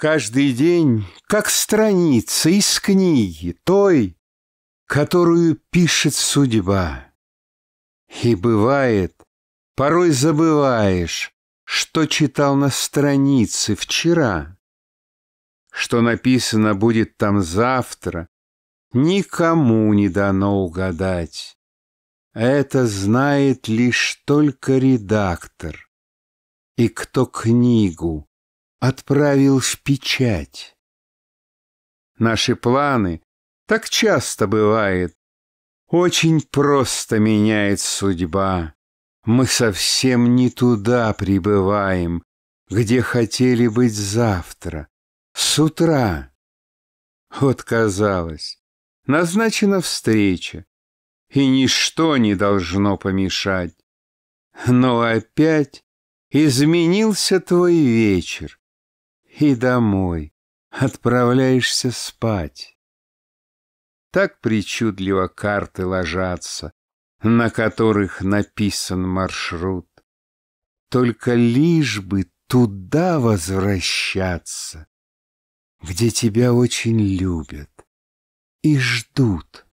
Каждый день, как страница из книги, той, которую пишет судьба. И бывает, порой забываешь, что читал на странице вчера, что написано будет там завтра, никому не дано угадать. Это знает лишь только редактор. И кто книгу отправил в печать. Наши планы, так часто бывает, очень просто меняет судьба. Мы совсем не туда прибываем, где хотели быть завтра, с утра. Вот казалось, назначена встреча, и ничто не должно помешать. Но опять изменился твой вечер, и домой. Отправляешься спать. Так причудливо карты ложатся, на которых написан маршрут. Только лишь бы туда возвращаться, где тебя очень любят и ждут.